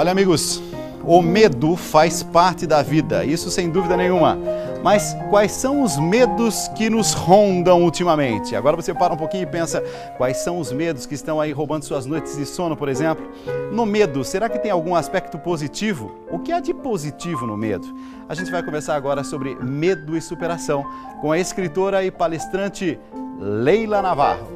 Olha, amigos, o medo faz parte da vida, isso sem dúvida nenhuma. Mas quais são os medos que nos rondam ultimamente? Agora você para um pouquinho e pensa, quais são os medos que estão aí roubando suas noites de sono, por exemplo? No medo, será que tem algum aspecto positivo? O que há de positivo no medo? A gente vai conversar agora sobre medo e superação com a escritora e palestrante Leila Navarro.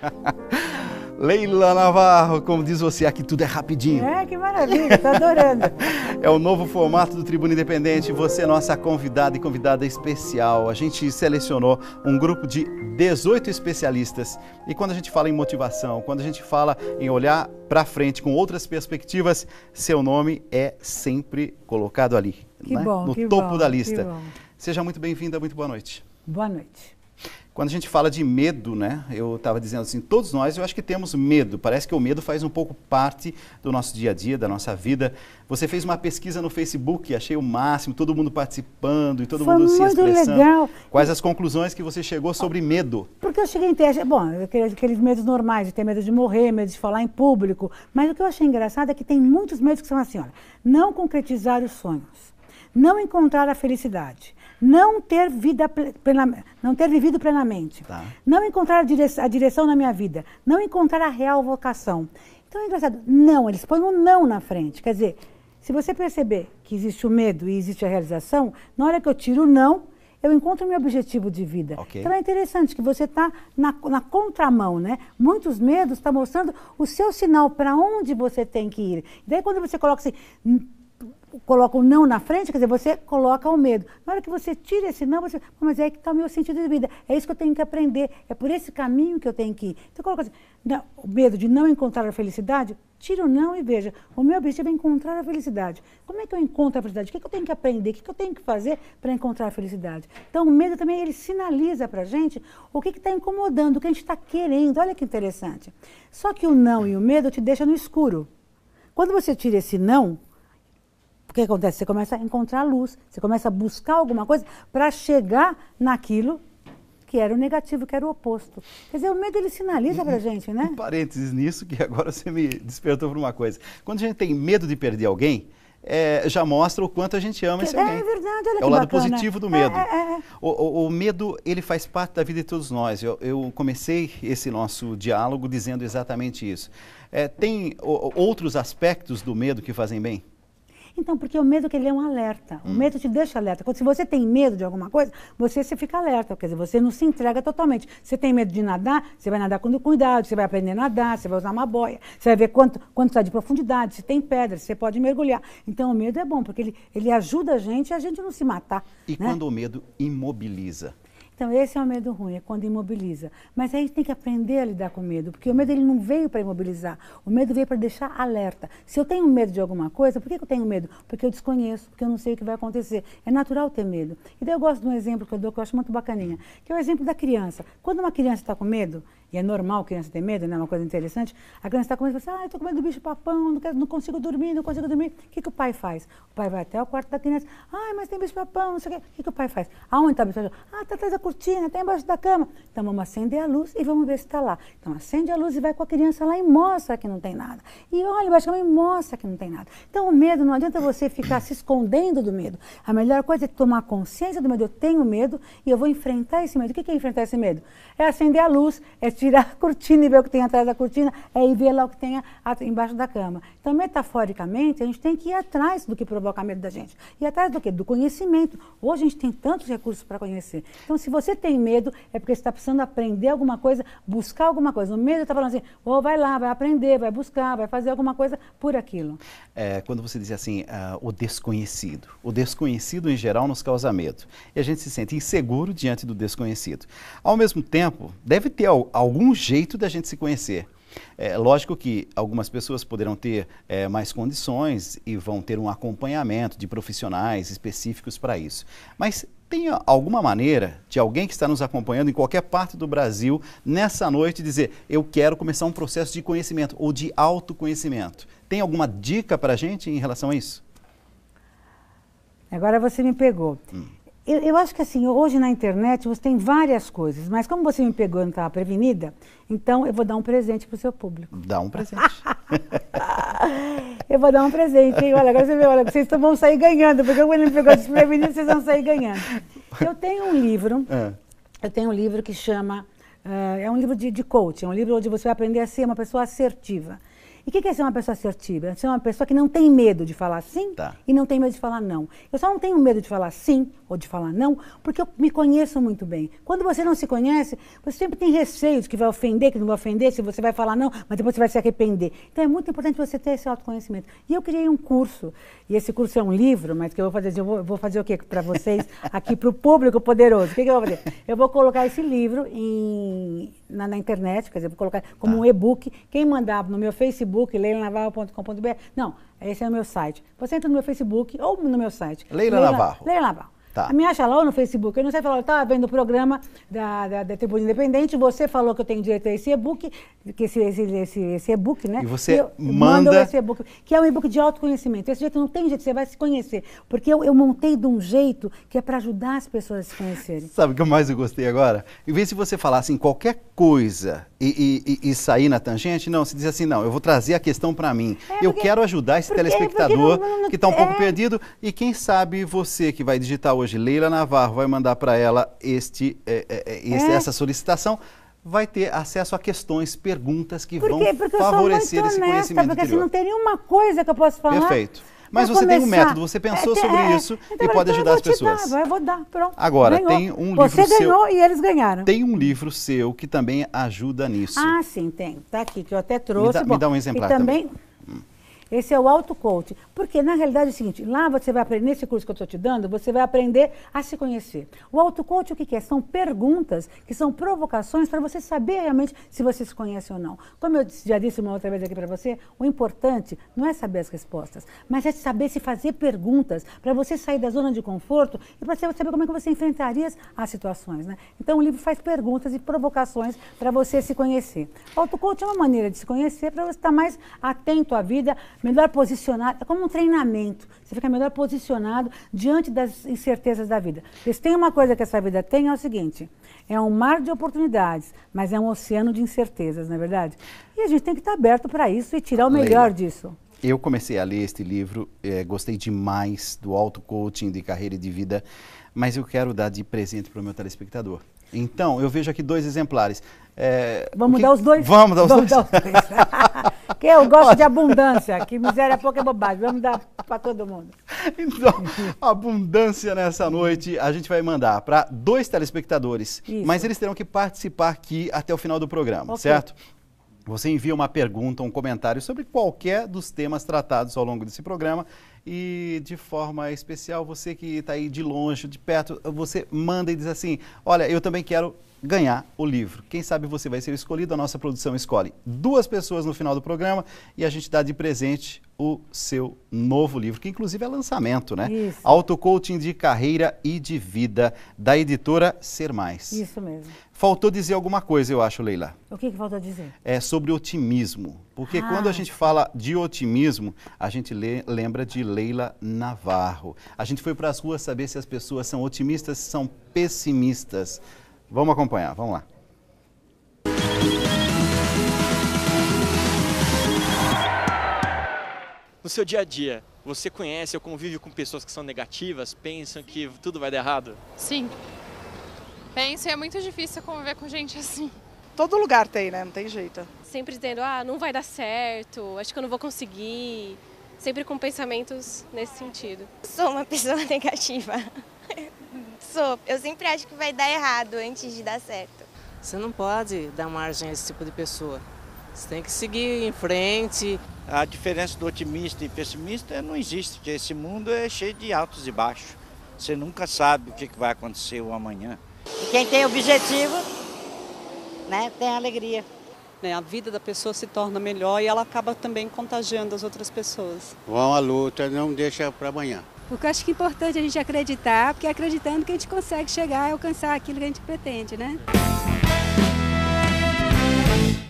Leila Navarro, como diz você, aqui tudo é rapidinho. É, que maravilha, estou adorando. é o novo formato do Tribuna Independente, você é nossa convidada e convidada especial. A gente selecionou um grupo de 18 especialistas. E quando a gente fala em motivação, quando a gente fala em olhar para frente com outras perspectivas, seu nome é sempre colocado ali, que né? bom, no topo bom, da lista. Seja muito bem-vinda, muito boa noite. Boa noite. Quando a gente fala de medo, né? Eu estava dizendo assim, todos nós eu acho que temos medo. Parece que o medo faz um pouco parte do nosso dia a dia, da nossa vida. Você fez uma pesquisa no Facebook, achei o máximo, todo mundo participando e todo Foi mundo se expressando. Legal. Quais as conclusões que você chegou sobre medo? Porque eu cheguei em teste, bom, aqueles medos normais, de ter medo de morrer, medo de falar em público, mas o que eu achei engraçado é que tem muitos medos que são assim, olha, não concretizar os sonhos não encontrar a felicidade, não ter vida plena, não ter vivido plenamente, tá. não encontrar a, dire a, direção na minha vida, não encontrar a real vocação. Então é engraçado, não, eles põem um não na frente. Quer dizer, se você perceber que existe o medo e existe a realização, na hora que eu tiro o não, eu encontro o meu objetivo de vida. Okay. Então é interessante que você está na, na, contramão, né? Muitos medos estão tá mostrando o seu sinal para onde você tem que ir. E daí quando você coloca assim, coloca o não na frente, quer dizer, você coloca o medo. Na hora que você tira esse não, você, mas é que está o meu sentido de vida, é isso que eu tenho que aprender, é por esse caminho que eu tenho que ir. Então, coloca assim, não, o medo de não encontrar a felicidade, tira o não e veja, o meu objetivo é encontrar a felicidade. Como é que eu encontro a felicidade? O que, é que eu tenho que aprender? O que, é que eu tenho que fazer para encontrar a felicidade? Então, o medo também, ele sinaliza para a gente o que está incomodando, o que a gente está querendo. Olha que interessante. Só que o não e o medo te deixam no escuro. Quando você tira esse não, o que acontece? Você começa a encontrar luz, você começa a buscar alguma coisa para chegar naquilo que era o negativo, que era o oposto. Quer dizer, o medo ele sinaliza para uhum. gente, né? Um parênteses nisso, que agora você me despertou para uma coisa. Quando a gente tem medo de perder alguém, é, já mostra o quanto a gente ama esse é alguém. É verdade, olha É o lado bacana. positivo do medo. É é, é, é, o, o, o, medo, ele faz parte da vida de todos nós. Eu, eu comecei esse nosso diálogo dizendo exatamente isso. tem o, outros aspectos do medo que fazem bem? Então, porque o medo é que ele é um alerta. O hum. medo te deixa alerta. Quando, se você tem medo de alguma coisa, você, se fica alerta. Quer dizer, você não se entrega totalmente. Você tem medo de nadar, você vai nadar com cuidado, você vai aprender a nadar, você vai usar uma boia, você vai ver quanto quanto está de profundidade, se tem pedra, você pode mergulhar. Então, o medo é bom, porque ele, ele ajuda a gente a gente não se matar. E né? quando o medo imobiliza? Então, esse é o medo ruim, é quando imobiliza. Mas a gente tem que aprender a lidar com o medo, porque o medo ele não veio para imobilizar, o medo veio para deixar alerta. Se eu tenho medo de alguma coisa, por que eu tenho medo? Porque eu desconheço, porque eu não sei o que vai acontecer. É natural ter medo. E então, daí eu gosto de um exemplo que eu dou que eu acho muito bacaninha, que é o exemplo da criança. Quando uma criança está com medo, e é normal a criança ter medo, né? Uma coisa interessante. A criança está começando a falar, assim, ah, eu estou do bicho papão, não, quero, não, consigo dormir, não consigo dormir. O que, que o pai faz? O pai vai até o quarto da criança, ai, mas tem bicho papão, não sei o quê. O que, que o pai faz? Aonde está o bicho papão? Ah, está atrás da cortina, está embaixo da cama. Então vamos acender a luz e vamos ver se está lá. Então acende a luz e vai com a criança lá e mostra que não tem nada. E olha embaixo da cama e mostra que não tem nada. Então o medo, não adianta você ficar se escondendo do medo. A melhor coisa é tomar consciência do medo. Eu tenho medo e eu vou enfrentar esse medo. O que, que é enfrentar esse medo? É acender a luz, é tirar a cortina e ver o que tem atrás da cortina, é ir ver lá o que tem embaixo da cama. Então, metaforicamente, a gente tem que ir atrás do que provoca medo da gente. E atrás do quê? Do conhecimento. Hoje a gente tem tantos recursos para conhecer. Então, se você tem medo, é porque você está precisando aprender alguma coisa, buscar alguma coisa. O medo está falando assim, oh, vai lá, vai aprender, vai buscar, vai fazer alguma coisa por aquilo. É, quando você diz assim, uh, o desconhecido. O desconhecido, em geral, nos causa medo. E a gente se sente inseguro diante do desconhecido. Ao mesmo tempo, deve ter ao algum jeito da gente se conhecer. É lógico que algumas pessoas poderão ter é, mais condições e vão ter um acompanhamento de profissionais específicos para isso. Mas tem alguma maneira de alguém que está nos acompanhando em qualquer parte do Brasil nessa noite dizer: eu quero começar um processo de conhecimento ou de autoconhecimento? Tem alguma dica para a gente em relação a isso? Agora você me pegou. Hum. Eu, eu, acho que assim, hoje na internet você tem várias coisas, mas como você me pegou e não estava prevenida, então eu vou dar um presente para o seu público. Dá um presente. eu vou dar um presente, hein? Olha, agora você vê, olha, vocês vão sair ganhando, porque quando me pegou desprevenida vocês vão sair ganhando. Eu tenho um livro, é. eu tenho um livro que chama, uh, é um livro de, de coaching, é um livro onde você vai aprender a ser uma pessoa assertiva. E o que, que é ser uma pessoa assertiva? Ser uma pessoa que não tem medo de falar sim tá. e não tem medo de falar não. Eu só não tenho medo de falar sim ou de falar não, porque eu me conheço muito bem. Quando você não se conhece, você sempre tem receios que vai ofender, que não vai ofender, se você vai falar não, mas depois você vai se arrepender. Então é muito importante você ter esse autoconhecimento. E eu criei um curso, e esse curso é um livro, mas que eu vou fazer, eu vou, vou fazer o quê para vocês, aqui para o público poderoso? O que, que, eu vou fazer? Eu vou colocar esse livro em, na, na, internet, quer dizer, vou colocar como tá. um e-book. Quem mandar no meu Facebook, Facebook, leilanavago.com.br. Não, esse é o meu site. Você entra no meu Facebook ou no meu site. Leila, Leila Navarro. Leila Navarro. Tá. Me acha lá no Facebook. Eu não sei falar, eu estava vendo o programa da, da, da Tribuna Independente, você falou que eu tenho direito a esse e-book, que esse, esse, esse, esse e-book, né? E você eu, manda... manda esse e-book, que é um e-book de autoconhecimento. Esse jeito não tem jeito, você vai se conhecer. Porque eu, eu montei de um jeito que é para ajudar as pessoas a se conhecerem. Sabe o que mais eu gostei agora? Em vez de você falar assim, qualquer coisa e, e, e sair na tangente, não, se diz assim, não, eu vou trazer a questão para mim. É, porque, eu quero ajudar esse porque, telespectador porque não, não, que está um pouco é. perdido e quem sabe você que vai digitar o hoje, Leila Navarro vai mandar para ela este, é, é, é, é, essa solicitação, vai ter acesso a questões, perguntas que vão favorecer honesta, esse conhecimento porque interior. assim, não tem nenhuma coisa que eu posso falar. Perfeito. Mas você começar. tem um método, você pensou é, sobre é, isso então, e pode então ajudar as pessoas. Dar, eu vou dar, pronto. Agora, ganhou. tem um livro você seu. Você ganhou e eles ganharam. Tem um livro seu que também ajuda nisso. Ah, sim, tem. Está aqui, que eu até trouxe. Me dá, Bom, me dá um exemplar e também. também esse é o auto-coach. Porque, na realidade, é o seguinte: lá você vai aprender, nesse curso que eu estou te dando, você vai aprender a se conhecer. O auto-coach, o que, que, é? São perguntas que são provocações para você saber realmente se você se conhece ou não. Como eu já disse uma outra vez aqui para você, o importante não é saber as respostas, mas é saber se fazer perguntas para você sair da zona de conforto e para você saber como é que você enfrentaria as situações. Né? Então, o livro faz perguntas e provocações para você se conhecer. O auto-coach é uma maneira de se conhecer para você estar mais atento à vida, melhor posicionado. É como um treinamento. Você fica melhor posicionado diante das incertezas da vida. Porque se tem uma coisa que essa vida tem, é o seguinte: é um mar de oportunidades, mas é um oceano de incertezas, não é verdade? E a gente tem que estar aberto para isso e tirar o melhor disso. Eu comecei a ler este livro, é, gostei demais do auto-coaching de carreira e de vida, mas eu quero dar de presente para o meu telespectador. Então, eu vejo aqui dois exemplares. É, Vamos que... dar os dois? Vamos dar os Vamos dois. Dar os dois. Que eu gosto de abundância, que miséria pouca é bobagem. Vamos dar para todo mundo. Então, abundância nessa noite a gente vai mandar para dois telespectadores, Isso. mas eles terão que participar aqui até o final do programa, okay. certo? Você envia uma pergunta, um comentário sobre qualquer dos temas tratados ao longo desse programa e de forma especial você que está aí de longe, de perto, você manda e diz assim: Olha, eu também quero ganhar o livro. Quem sabe você vai ser escolhido, a nossa produção escolhe duas pessoas no final do programa e a gente dá de presente o seu novo livro, que inclusive é lançamento, né? Isso. Autocoaching de carreira e de vida, da editora Ser Mais. Isso mesmo. Faltou dizer alguma coisa, eu acho, Leila. O que, que faltou dizer? É sobre otimismo. Porque ah. quando a gente fala de otimismo, a gente lê, lembra de Leila Navarro. A gente foi para as ruas saber se as pessoas são otimistas, se são pessimistas. Vamos acompanhar, vamos lá. No seu dia a dia, você conhece ou convive com pessoas que são negativas, pensam que tudo vai dar errado? Sim. Penso e é muito difícil conviver com gente assim. Todo lugar tem, né? Não tem jeito. Sempre dizendo, ah, não vai dar certo, acho que eu não vou conseguir. Sempre com pensamentos nesse sentido. Sou uma pessoa negativa. Eu sempre acho que vai dar errado antes de dar certo. Você não pode dar margem a esse tipo de pessoa. Você tem que seguir em frente. A diferença do otimista e pessimista é não existe, porque esse mundo é cheio de altos e baixos. Você nunca sabe o que vai acontecer o amanhã. E quem tem objetivo, né, tem alegria. Né, a vida da pessoa se torna melhor e ela acaba também contagiando as outras pessoas. Vão à luta, não deixa para amanhã. Porque eu acho que é importante a gente acreditar, porque é acreditando que a gente consegue chegar e alcançar aquilo que a gente pretende, né?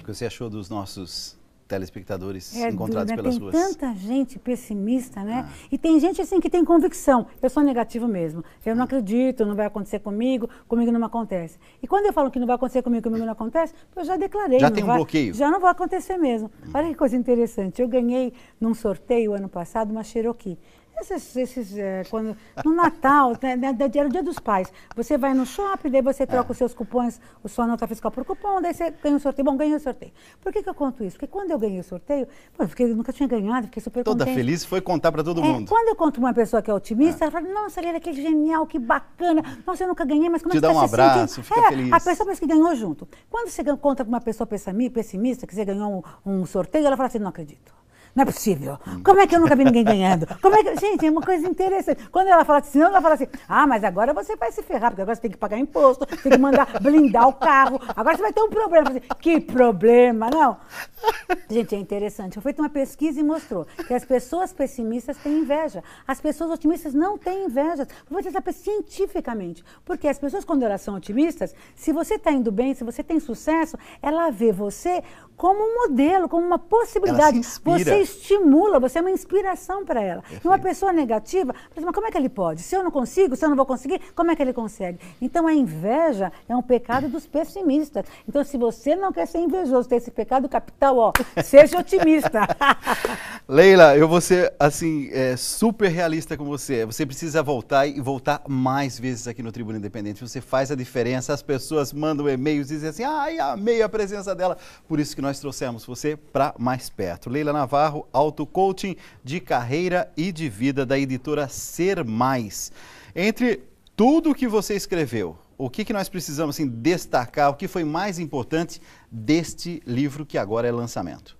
O que você achou dos nossos telespectadores é, encontrados pelas tem ruas. Tem tanta gente pessimista, né? Ah. E tem gente assim que tem convicção. Eu sou negativo mesmo. Eu não acredito, não vai acontecer comigo, comigo não acontece. E quando eu falo que não vai acontecer comigo, comigo não acontece, eu já declarei. Já tem um vai, bloqueio. Já não vai acontecer mesmo. Hum. Olha que coisa interessante. Eu ganhei num sorteio ano passado uma Cherokee esses, esses é, quando, no Natal, né, né, era o dia dos pais. Você vai no shopping, daí você é. troca é. os seus cupons, o sua nota fiscal por cupom, daí você ganha o um sorteio. Bom, ganhei o um sorteio. Por que, que eu conto isso? Porque quando eu ganhei o sorteio, pô, eu nunca tinha ganhado, fiquei super Toda contente. feliz foi contar para todo é, mundo. quando eu conto uma pessoa que é otimista, é. ela fala, nossa, Lira, que genial, que bacana. Nossa, eu nunca ganhei, mas como é que você Te dá um abraço, sentindo? fica feliz. A pessoa parece que ganhou junto. Quando você conta para uma pessoa pessimista, que você ganhou um, um sorteio, ela fala assim, não acredito. Não é possível. Como é que eu nunca vi ninguém ganhando? Como é que... Gente, é uma coisa interessante. Quando ela fala assim, ela fala assim, ah, mas agora você vai se ferrar, porque agora você tem que pagar imposto, tem que mandar blindar o carro, agora você vai ter um problema. Assim, que problema, não? Gente, é interessante. Foi feita uma pesquisa e mostrou que as pessoas pessimistas têm inveja. As pessoas otimistas não têm inveja. Vou sabe cientificamente. Porque as pessoas, quando elas são otimistas, se você está indo bem, se você tem sucesso, ela vê você como um modelo, como uma possibilidade. Você estimula, você é uma inspiração para ela. E uma pessoa negativa, assim, mas como é que ele pode? Se eu não consigo, se eu não vou conseguir, como é que ele consegue? Então a inveja é um pecado dos pessimistas. Então se você não quer ser invejoso, ter esse pecado capital, ó, seja otimista. Leila, eu vou ser assim é, super realista com você. Você precisa voltar e voltar mais vezes aqui no Tribuna Independente. Você faz a diferença. As pessoas mandam e-mails dizem assim: "Ai, amei a presença dela". Por isso que nós trouxemos você para mais perto. Leila Navarro Navarro, Auto Coaching de Carreira e de Vida da editora Ser Mais. Entre tudo que você escreveu, o que, que nós precisamos assim, destacar, o que foi mais importante deste livro que agora é lançamento?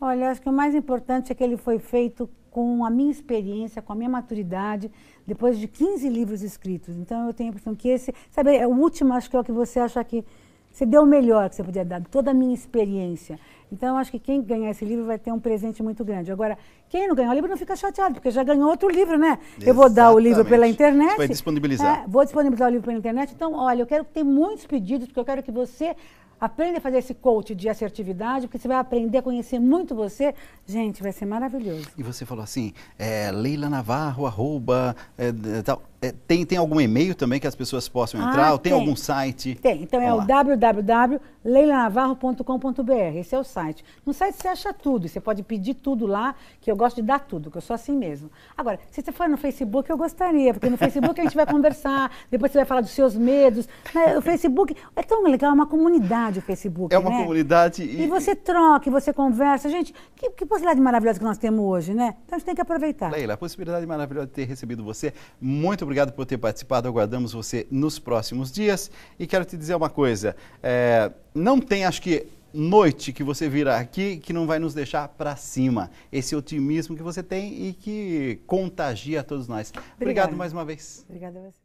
Olha, acho que o mais importante é que ele foi feito com a minha experiência, com a minha maturidade, depois de 15 livros escritos. Então eu tenho a impressão que esse, sabe, é o último, acho que é o que você acha que você deu o melhor que você podia dar, toda a minha experiência. Então, eu acho que quem ganhar esse livro vai ter um presente muito grande. Agora, quem não ganhar o livro não fica chateado, porque já ganhou outro livro, né? Exatamente. Eu vou dar o livro pela internet. Você vai disponibilizar. É, vou disponibilizar o livro pela internet. Então, olha, eu quero ter muitos pedidos, porque eu quero que você aprenda a fazer esse coach de assertividade, porque você vai aprender a conhecer muito você. Gente, vai ser maravilhoso. E você falou assim, é, Leila Navarro, arroba, é, tal é, tem, tem algum e-mail também que as pessoas possam ah, entrar? Ah, ou tem, tem, algum site? Tem, então Olha é lá. o www.leilanavarro.com.br, esse é o site. No site você acha tudo, você pode pedir tudo lá, que eu gosto de dar tudo, que eu sou assim mesmo. Agora, se você for no Facebook, eu gostaria, porque no Facebook a gente vai conversar, depois você vai falar dos seus medos. Né? O Facebook é tão legal, é uma comunidade o Facebook. É uma né? comunidade. E... e... você troca, você conversa. Gente, que, que possibilidade maravilhosa que nós temos hoje, né? Então a gente tem que aproveitar. Leila, a possibilidade maravilhosa de ter recebido você. Muito obrigado obrigado por ter participado. Aguardamos você nos próximos dias. E quero te dizer uma coisa: é, não tem, acho que, noite que você virá aqui que não vai nos deixar para cima. Esse otimismo que você tem e que contagia a todos nós. Obrigado mais uma vez. Obrigada a você.